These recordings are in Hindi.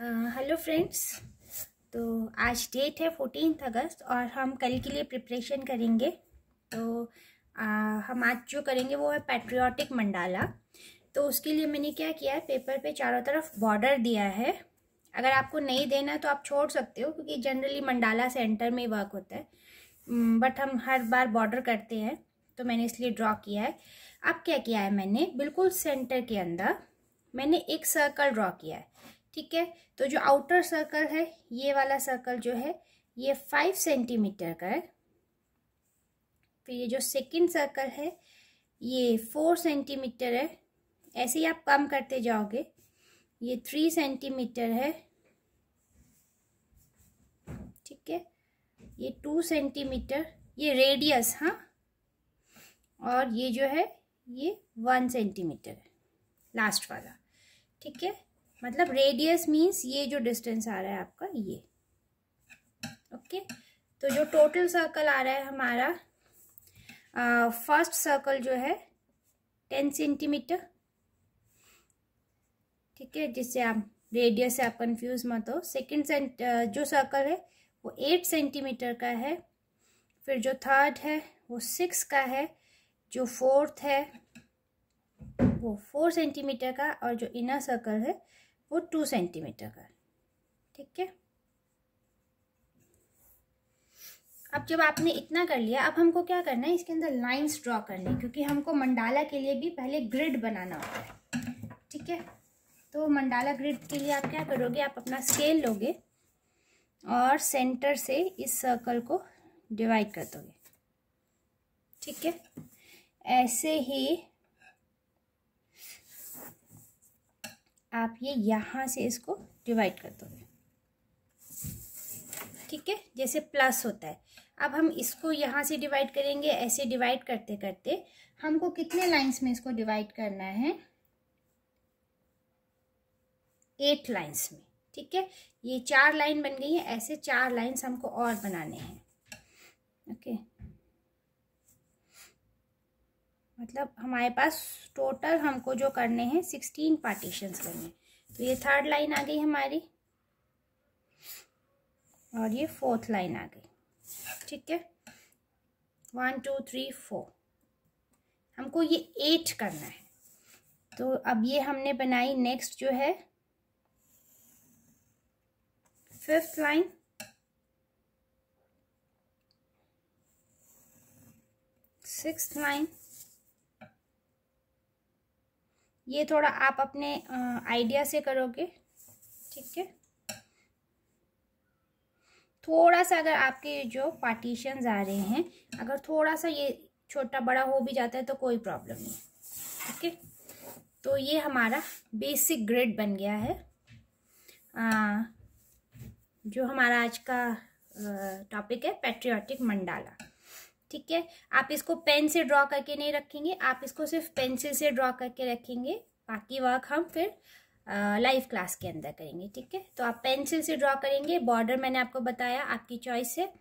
हेलो फ्रेंड्स तो आज डेट है फोर्टीन अगस्त और हम कल के लिए प्रिपरेशन करेंगे तो आ, हम आज जो करेंगे वो है पैट्रियाटिक मंडाला तो उसके लिए मैंने क्या किया है पेपर पे चारों तरफ बॉर्डर दिया है अगर आपको नहीं देना है तो आप छोड़ सकते हो क्योंकि जनरली मंडाला सेंटर में वर्क होता है बट हम हर बार बॉर्डर करते हैं तो मैंने इसलिए ड्रॉ किया है अब क्या किया है मैंने बिल्कुल सेंटर के अंदर मैंने एक सर्कल ड्रॉ किया है ठीक है तो जो आउटर सर्कल है ये वाला सर्कल जो है ये फाइव सेंटीमीटर का है फिर तो ये जो सेकंड सर्कल है ये फोर सेंटीमीटर है ऐसे ही आप कम करते जाओगे ये थ्री सेंटीमीटर है ठीक है ये टू सेंटीमीटर ये रेडियस हाँ और ये जो है ये वन सेंटीमीटर है लास्ट वाला ठीक है मतलब रेडियस मीन्स ये जो डिस्टेंस आ रहा है आपका ये ओके तो जो टोटल सर्कल आ रहा है हमारा फर्स्ट सर्कल जो है टेन सेंटीमीटर ठीक है जिससे आप रेडियस से आप कंफ्यूज मत हो सेकेंड जो सर्कल है वो एट सेंटीमीटर का है फिर जो थर्ड है वो सिक्स का है जो फोर्थ है वो फोर सेंटीमीटर का और जो इनर सर्कल है वो टू सेंटीमीटर का ठीक है अब जब आपने इतना कर लिया अब हमको क्या करना है इसके अंदर लाइंस ड्रॉ करनी है क्योंकि हमको मंडाला के लिए भी पहले ग्रिड बनाना होता है ठीक है तो मंडाला ग्रिड के लिए आप क्या करोगे आप अपना स्केल लोगे और सेंटर से इस सर्कल को डिवाइड कर दोगे ठीक है ऐसे ही आप ये यहाँ से इसको डिवाइड कर दोगे ठीक है जैसे प्लस होता है अब हम इसको यहाँ से डिवाइड करेंगे ऐसे डिवाइड करते करते हमको कितने लाइंस में इसको डिवाइड करना है एट लाइंस में ठीक है ये चार लाइन बन गई है ऐसे चार लाइंस हमको और बनाने हैं ओके मतलब हमारे पास टोटल हमको जो करने हैं सिक्सटीन पार्टीशंस करने तो ये थर्ड लाइन आ गई हमारी और ये फोर्थ लाइन आ गई ठीक है वन टू थ्री फोर हमको ये एट करना है तो अब ये हमने बनाई नेक्स्ट जो है फिफ्थ लाइन सिक्स लाइन ये थोड़ा आप अपने आइडिया से करोगे ठीक है थोड़ा सा अगर आपके जो पार्टीशन आ रहे हैं अगर थोड़ा सा ये छोटा बड़ा हो भी जाता है तो कोई प्रॉब्लम नहीं ठीक है तो ये हमारा बेसिक ग्रेड बन गया है आ, जो हमारा आज का टॉपिक है पेट्रियाटिक मंडाला ठीक है आप इसको पेन से ड्रॉ करके नहीं रखेंगे आप इसको सिर्फ पेंसिल से ड्रॉ करके रखेंगे बाकी वर्क हम फिर लाइव क्लास के अंदर करेंगे ठीक है तो आप पेंसिल से ड्रॉ करेंगे बॉर्डर मैंने आपको बताया आपकी चॉइस है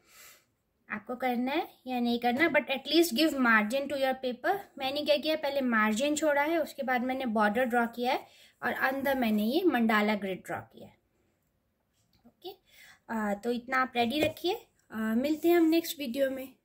आपको करना है या नहीं करना but at least give margin to your paper मैंने क्या किया पहले मार्जिन छोड़ा है उसके बाद मैंने बॉर्डर ड्रॉ किया है और अंदर मैंने ये मंडाला ग्रिड ड्रॉ किया है ओके okay? तो इतना आप रेडी रखिए मिलते हैं हम नेक्स्ट वीडियो में